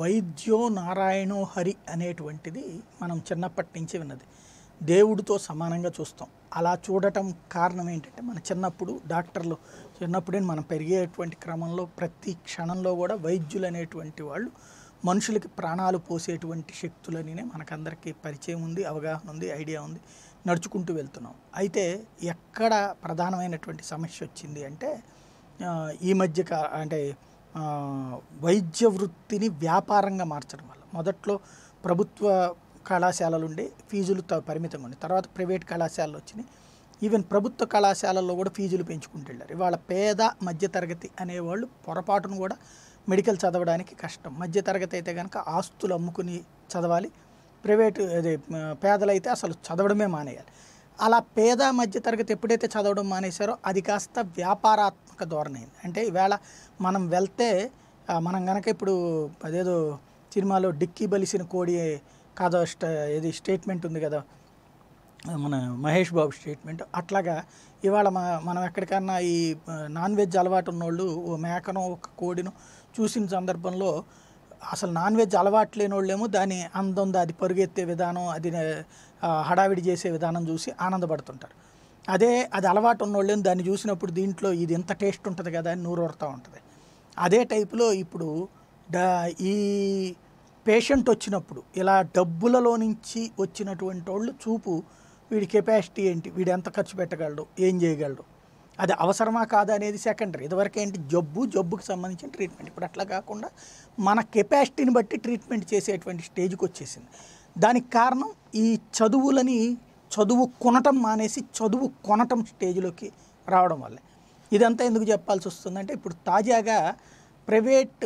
వైద్యో నారాయణో హరి అనేటువంటిది మనం చిన్నప్పటి నుంచి విన్నది దేవుడితో సమానంగా చూస్తాం అలా చూడటం కారణం ఏంటంటే మన చిన్నప్పుడు డాక్టర్లు చిన్నప్పుడే మనం పెరిగేటువంటి క్రమంలో ప్రతి క్షణంలో కూడా వైద్యులు అనేటువంటి వాళ్ళు మనుషులకి ప్రాణాలు పోసేటువంటి శక్తులనినే మనకందరికీ పరిచయం ఉంది అవగాహన ఉంది ఐడియా ఉంది నడుచుకుంటూ వెళ్తున్నాం అయితే ఎక్కడ ప్రధానమైనటువంటి సమస్య వచ్చింది అంటే ఈ మధ్య అంటే వైద్య వృత్తిని వ్యాపారంగా మార్చడం వల్ల మొదట్లో ప్రభుత్వ కళాశాలలు ఉండే ఫీజులు పరిమితంగా ఉండే తర్వాత ప్రైవేట్ కళాశాలలు వచ్చినాయి ఈవెన్ ప్రభుత్వ కళాశాలల్లో కూడా ఫీజులు పెంచుకుంటూ వెళ్ళారు ఇవాళ పేద మధ్యతరగతి అనేవాళ్ళు పొరపాటును కూడా మెడికల్ చదవడానికి కష్టం మధ్యతరగతి అయితే కనుక ఆస్తులు అమ్ముకుని చదవాలి ప్రైవేటు అదే పేదలైతే అసలు చదవడమే మానేయాలి అలా పేద మధ్యతరగతి ఎప్పుడైతే చదవడం మానేశారో అది కాస్త వ్యాపారాత్మక అయింది అంటే ఈవేళ మనం వెళ్తే మనం కనుక ఇప్పుడు అదేదో సినిమాలో డిక్కీ బలిసిన కోడి కాదో ఏది స్టేట్మెంట్ ఉంది కదా మన మహేష్ బాబు స్టేట్మెంట్ అట్లాగా ఇవాళ మనం ఎక్కడికన్నా ఈ నాన్ వెజ్ అలవాటు ఉన్నోళ్ళు ఓ మేకను ఒక కోడిను చూసిన సందర్భంలో అసలు నాన్ వెజ్ అలవాటు లేని వాళ్ళేమో దాని అందం అది పరుగెత్తే విధానం అది హడావిడి చేసే విధానం చూసి ఆనందపడుతుంటారు అదే అది అలవాటు ఉన్నోళ్ళని దాన్ని చూసినప్పుడు దీంట్లో ఇది ఎంత టేస్ట్ ఉంటుంది కదా అని నూరూరుతూ ఉంటుంది అదే టైపులో ఇప్పుడు ఈ పేషెంట్ వచ్చినప్పుడు ఇలా డబ్బులలో నుంచి వచ్చినటువంటి వాళ్ళు చూపు వీడి కెపాసిటీ ఏంటి వీడు ఎంత ఖర్చు పెట్టగలడు ఏం చేయగలడు అది అవసరమా కాదా అనేది సెకండరీ ఇదివరకు ఏంటి జబ్బు జబ్బుకి సంబంధించిన ట్రీట్మెంట్ ఇప్పుడు అట్లా కాకుండా మన కెపాసిటీని బట్టి ట్రీట్మెంట్ చేసేటువంటి స్టేజ్కి వచ్చేసింది దానికి కారణం ఈ చదువులని చదువు కొనటం మానేసి చదువు కొనటం స్టేజ్లోకి రావడం వల్లే ఇదంతా ఎందుకు చెప్పాల్సి వస్తుందంటే ఇప్పుడు తాజాగా ప్రైవేట్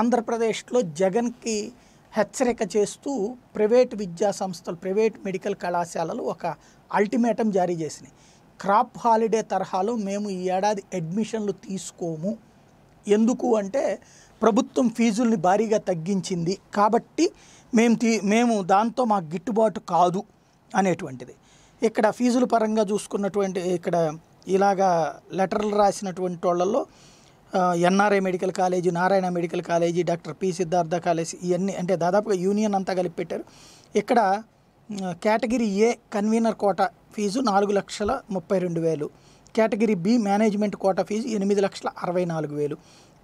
ఆంధ్రప్రదేశ్లో జగన్కి హెచ్చరిక చేస్తూ ప్రైవేట్ విద్యా సంస్థలు ప్రైవేట్ మెడికల్ కళాశాలలు ఒక అల్టిమేటం జారీ చేసినాయి క్రాప్ హాలిడే తరహాలో మేము ఈ ఏడాది అడ్మిషన్లు తీసుకోము ఎందుకు అంటే ప్రభుత్వం ఫీజుల్ని భారీగా తగ్గించింది కాబట్టి మేము తీ మేము దాంతో మాకు గిట్టుబాటు కాదు అనేటువంటిది ఇక్కడ ఫీజుల పరంగా చూసుకున్నటువంటి ఇక్కడ ఇలాగా లెటర్లు రాసినటువంటి వాళ్ళల్లో NRI medical college Narayana medical college doctor P Siddhartha college ఇవన్నీ అంటే దాదాపుగా యూనియన్ అంతా కలిపి పెట్టారు ఇక్కడ category A convener quota fee నాలుగు లక్షల ముప్పై రెండు వేలు category B management quota fee ఎనిమిది లక్షల అరవై నాలుగు వేలు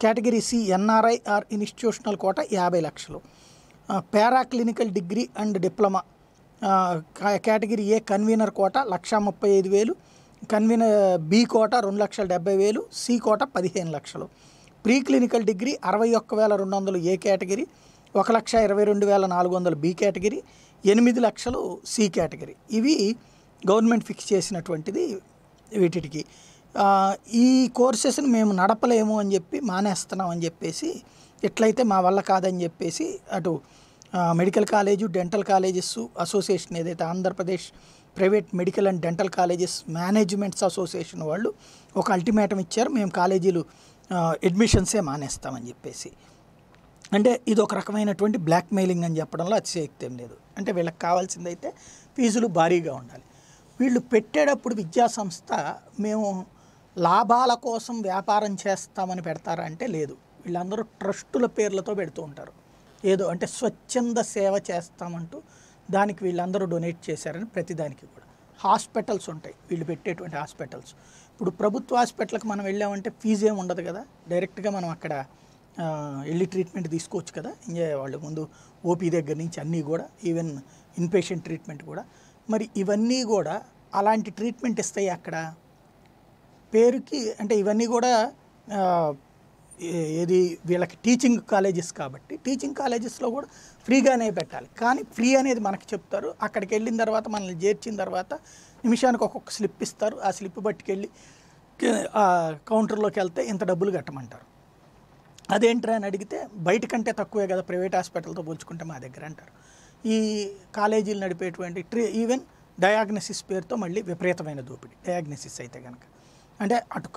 category C NRI or institutional quota యాభై లక్షలు para clinical degree and diploma category A convener quota lakh ముప్పై ఐదు వేలు కన్వీనర్ బి కోట రెండు లక్షల డెబ్బై వేలు సి కోట పదిహేను లక్షలు ప్రీ క్లినికల్ డిగ్రీ అరవై ఒక్క వేల రెండు వందలు ఏ కేటగిరీ ఒక లక్ష ఇరవై రెండు వేల నాలుగు వందలు బి కేటగిరీ ఎనిమిది లక్షలు సి కేటగిరీ ఇవి గవర్నమెంట్ ఫిక్స్ చేసినటువంటిది వీటికి ఈ కోర్సెస్ని మేము నడపలేము అని చెప్పి మానేస్తున్నాం అని చెప్పేసి ఎట్లయితే మా వల్ల కాదని చెప్పేసి అటు medical college dental colleges association ఏదైతే Andhra Pradesh private medical and dental colleges managements association వాళ్ళు ఒక అల్టిమేటం ఇచ్చారు మేము కాలేజీలు అడ్మిషన్సే మానేస్తామని చెప్పేసి అంటే ఇది ఒక రకమైనటువంటి బ్లాక్మెయిలింగ్ అని చెప్పడంలో అతిశయక్తేం లేదు అంటే వీళ్ళకి కావాల్సిందైతే ఫీజులు భారీగా ఉండాలి వీళ్ళు పెట్టేటప్పుడు విద్యాసంస్థ మేము లాభాల కోసం వ్యాపారం చేస్తామని పెడతారా అంటే లేదు వీళ్ళందరూ ట్రస్టుల పేర్లతో పెడుతూ ఉంటారు ఏదో అంటే స్వచ్ఛంద సేవ చేస్తామంటూ దానికి వీళ్ళందరూ డొనేట్ చేశారని ప్రతిదానికి కూడా హాస్పిటల్స్ ఉంటాయి వీళ్ళు పెట్టేటువంటి హాస్పిటల్స్ ఇప్పుడు ప్రభుత్వ హాస్పిటల్కి మనం వెళ్ళామంటే ఫీజు ఏమి ఉండదు కదా డైరెక్ట్గా మనం అక్కడ వెళ్ళి ట్రీట్మెంట్ తీసుకోవచ్చు కదా వాళ్ళకి ముందు ఓపీ దగ్గర నుంచి అన్నీ కూడా ఈవెన్ ఇన్పేషెంట్ ట్రీట్మెంట్ కూడా మరి ఇవన్నీ కూడా అలాంటి ట్రీట్మెంట్ ఇస్తాయి అక్కడ పేరుకి అంటే ఇవన్నీ కూడా ఏది వీళ్ళకి టీచింగ్ కాలేజెస్ కాబట్టి టీచింగ్ కాలేజెస్లో కూడా ఫ్రీగానే పెట్టాలి కానీ ఫ్రీ అనేది మనకు చెప్తారు అక్కడికి వెళ్ళిన తర్వాత మనల్ని చేర్చిన తర్వాత నిమిషానికి ఒక్కొక్క స్లిప్ ఇస్తారు ఆ స్లిప్ పట్టుకెళ్ళి కౌంటర్లోకి వెళ్తే ఇంత డబ్బులు కట్టమంటారు అదేంటరా అని అడిగితే బయట కంటే తక్కువే కదా ప్రైవేట్ హాస్పిటల్తో పోల్చుకుంటే మా దగ్గర అంటారు ఈ కాలేజీలు నడిపేటువంటి ట్రీ ఈవెన్ డయాగ్నసిస్ పేరుతో మళ్ళీ విపరీతమైన దోపిడీ డయాగ్నసిస్ అయితే కనుక అంటే అటు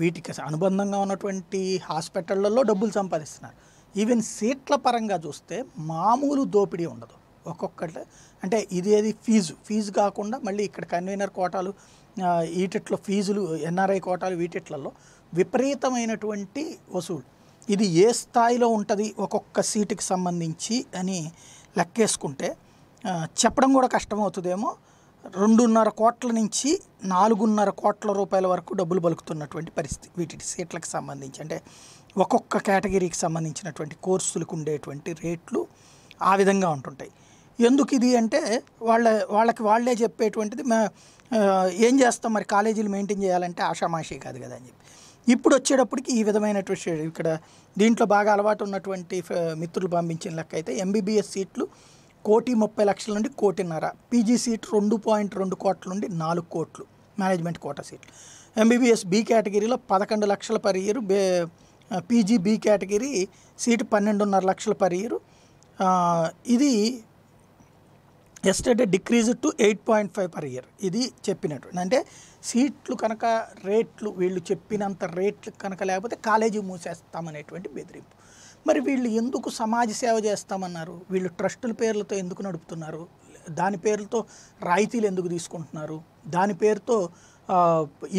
వీటికి అనుబంధంగా ఉన్నటువంటి హాస్పిటళ్ళల్లో డబ్బులు సంపాదిస్తున్నారు ఈవెన్ సీట్ల పరంగా చూస్తే మామూలు దోపిడీ ఉండదు ఒక్కొక్కటి అంటే ఇదేది ఫీజు ఫీజు కాకుండా మళ్ళీ ఇక్కడ కన్వీనర్ కోటాలు వీటిట్లో ఫీజులు ఎన్ఆర్ఐ కోటాలు వీటిట్లలో విపరీతమైనటువంటి వసూలు ఇది ఏ స్థాయిలో ఉంటుంది ఒక్కొక్క సీటుకి సంబంధించి అని లెక్కేసుకుంటే చెప్పడం కూడా కష్టమవుతుందేమో రెండున్నర కోట్ల నుంచి నాలుగున్నర కోట్ల రూపాయల వరకు డబ్బులు బలుకుతున్నటువంటి పరిస్థితి వీటి సీట్లకు సంబంధించి అంటే ఒక్కొక్క కేటగిరీకి సంబంధించినటువంటి కోర్సులకు ఉండేటువంటి రేట్లు ఆ విధంగా ఉంటుంటాయి ఎందుకు ఇది అంటే వాళ్ళ వాళ్ళకి వాళ్ళే చెప్పేటువంటిది మా ఏం చేస్తాం మరి కాలేజీలు మెయింటైన్ చేయాలంటే ఆషామాషి కాదు కదా అని చెప్పి ఇప్పుడు వచ్చేటప్పటికి ఈ విధమైనటువంటి ఇక్కడ దీంట్లో బాగా అలవాటు ఉన్నటువంటి మిత్రులు పంపించిన లెక్క అయితే ఎంబీబీఎస్ సీట్లు కోటి ముప్పై లక్షల నుండి కోటిన్నర పీజీ సీట్ రెండు పాయింట్ రెండు కోట్ల నుండి నాలుగు కోట్లు మేనేజ్మెంట్ కోట సీట్లు ఎంబీబీఎస్ బి కేటగిరీలో పదకొండు లక్షల పర్ ఇయర్ బే పీజీ బి కేటగిరీ సీటు పన్నెండున్నర లక్షల పర్ ఇయర్ ఇది state decrease to eight point five per year ఇది చెప్పినట్టు అంటే సీట్లు కనుక రేట్లు వీళ్ళు చెప్పినంత రేట్లు కనుక లేకపోతే కాలేజీ మూసేస్తామనేటువంటి బెదిరింపు మరి వీళ్ళు ఎందుకు సమాజ సేవ చేస్తామన్నారు వీళ్ళు ట్రస్టుల పేర్లతో ఎందుకు నడుపుతున్నారు దాని పేర్లతో రాయితీలు ఎందుకు తీసుకుంటున్నారు దాని పేరుతో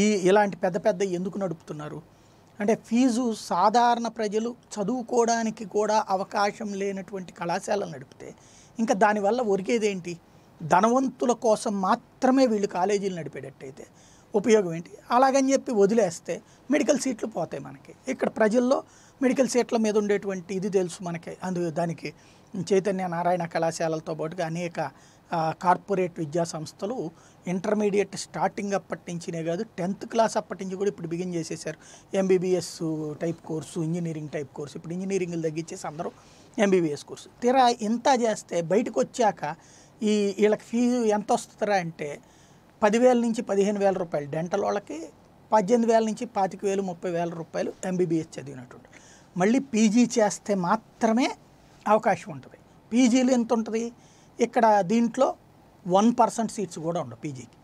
ఈ ఇలాంటి పెద్ద పెద్ద ఎందుకు నడుపుతున్నారు అంటే ఫీజు సాధారణ ప్రజలు చదువుకోవడానికి కూడా అవకాశం లేనటువంటి కళాశాలలు నడిపితే ఇంకా దానివల్ల ఒరిగేదేంటి ధనవంతుల కోసం మాత్రమే వీళ్ళు కాలేజీలు నడిపేటట్టయితే ఉపయోగం ఏంటి అలాగని చెప్పి వదిలేస్తే మెడికల్ సీట్లు పోతాయి మనకి ఇక్కడ ప్రజల్లో మెడికల్ సీట్ల మీద ఉండేటువంటి ఇది తెలుసు మనకి అందు దానికి చైతన్య నారాయణ కళాశాలలతో పాటుగా అనేక కార్పొరేట్ విద్యా సంస్థలు ఇంటర్మీడియట్ స్టార్టింగ్ అప్పటి నుంచినే కాదు టెన్త్ క్లాస్ అప్పటి నుంచి కూడా ఇప్పుడు బిగిన్ చేసేసారు MBBS type course engineering type course ఇప్పుడు ఇంజనీరింగ్లు తగ్గించేసి అందరూ ఎంబీబీఎస్ కోర్సు తీరా ఇంత చేస్తే బయటకు వచ్చాక ఈ వీళ్ళకి ఫీజు ఎంత వస్తుందిరా అంటే పదివేల నుంచి పదిహేను వేల రూపాయలు డెంటల్ వాళ్ళకి పద్దెనిమిది వేల నుంచి పాతిక వేలు ముప్పై వేల రూపాయలు ఎంబీబీఎస్ చదివినటువంటి మళ్ళీ పీజీ చేస్తే మాత్రమే అవకాశం ఉంటుంది పీజీలు ఎంత ఉంటుంది ఇక్కడ దీంట్లో వన్ పర్సెంట్ సీట్స్ కూడా ఉండవు పీజీకి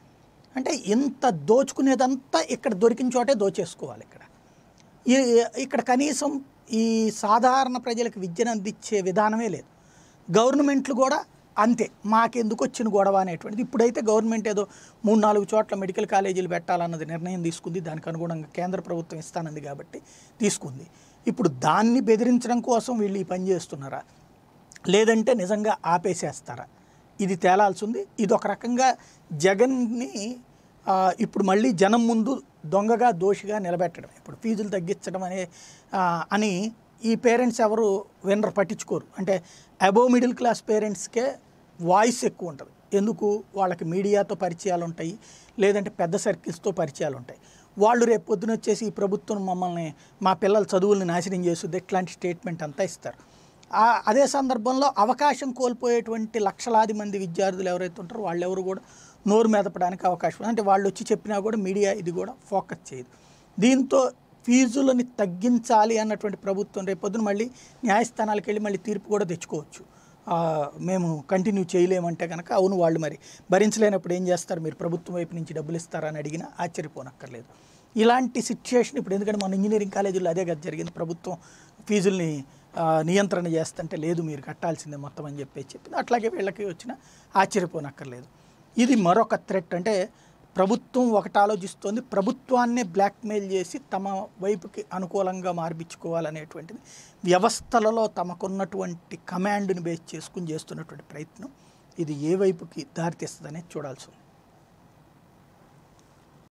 అంటే ఇంత దోచుకునేదంతా ఇక్కడ దొరికిన చోటే దోచేసుకోవాలి ఇక్కడ ఇక్కడ కనీసం ఈ సాధారణ ప్రజలకు విద్యను అందించే విధానమే లేదు గవర్నమెంట్లు కూడా అంతే మాకెందుకు వచ్చిన గొడవ అనేటువంటిది ఇప్పుడైతే గవర్నమెంట్ ఏదో మూడు నాలుగు చోట్ల మెడికల్ కాలేజీలు పెట్టాలన్నది నిర్ణయం తీసుకుంది దానికి అనుగుణంగా కేంద్ర ప్రభుత్వం ఇస్తానంది కాబట్టి తీసుకుంది ఇప్పుడు దాన్ని బెదిరించడం కోసం వీళ్ళు ఈ పని చేస్తున్నారా లేదంటే నిజంగా ఆపేసేస్తారా ఇది తేలాల్సింది ఇది ఒక రకంగా జగన్ని ఇప్పుడు మళ్ళీ జనం ముందు దొంగగా దోషిగా నిలబెట్టడం ఇప్పుడు ఫీజులు తగ్గించడం అనే అని ఈ పేరెంట్స్ ఎవరు వినరు పట్టించుకోరు అంటే అబోవ్ మిడిల్ క్లాస్ పేరెంట్స్కే వాయిస్ ఎక్కువ ఉంటుంది ఎందుకు వాళ్ళకి మీడియాతో పరిచయాలు ఉంటాయి లేదంటే పెద్ద సర్కిల్స్తో పరిచయాలు ఉంటాయి వాళ్ళు రేపు పొద్దున వచ్చేసి ఈ ప్రభుత్వం మమ్మల్ని మా పిల్లల చదువుల్ని నాశనం చేస్తుంది ఇట్లాంటి స్టేట్మెంట్ అంతా ఇస్తారు అదే సందర్భంలో అవకాశం కోల్పోయేటువంటి లక్షలాది మంది విద్యార్థులు ఎవరైతే ఉంటారో వాళ్ళెవరు కూడా నోరు మెదపడానికి అవకాశం అంటే వాళ్ళు వచ్చి చెప్పినా కూడా మీడియా ఇది కూడా ఫోకస్ చేయదు దీంతో ఫీజులని తగ్గించాలి అన్నటువంటి ప్రభుత్వం రేపొద్దున మళ్ళీ న్యాయస్థానాలకు వెళ్ళి మళ్ళీ తీర్పు కూడా తెచ్చుకోవచ్చు మేము కంటిన్యూ చేయలేమంటే కనుక అవును వాళ్ళు మరి భరించలేనప్పుడు ఏం చేస్తారు మీరు ప్రభుత్వం వైపు నుంచి డబ్బులు ఇస్తారా అని అడిగినా ఆశ్చర్యపోనక్కర్లేదు ఇలాంటి సిచ్యువేషన్ ఇప్పుడు ఎందుకంటే మన ఇంజనీరింగ్ కాలేజీలో అదే కదా జరిగింది ప్రభుత్వం ఫీజుల్ని నియంత్రణ చేస్తుంటే లేదు మీరు కట్టాల్సిందే మొత్తం అని చెప్పి చెప్పింది అట్లాగే వీళ్ళకి వచ్చిన ఆశ్చర్యపోనక్కర్లేదు ఇది మరొక థ్రెట్ అంటే ప్రభుత్వం ఒకటి ఆలోచిస్తోంది ప్రభుత్వాన్నే బ్లాక్మెయిల్ చేసి తమ వైపుకి అనుకూలంగా మార్పించుకోవాలనేటువంటిది వ్యవస్థలలో తమకున్నటువంటి కమాండ్ను బేస్ చేసుకుని చేస్తున్నటువంటి ప్రయత్నం ఇది ఏ వైపుకి దారితీస్తుందనేది చూడాల్సి ఉంది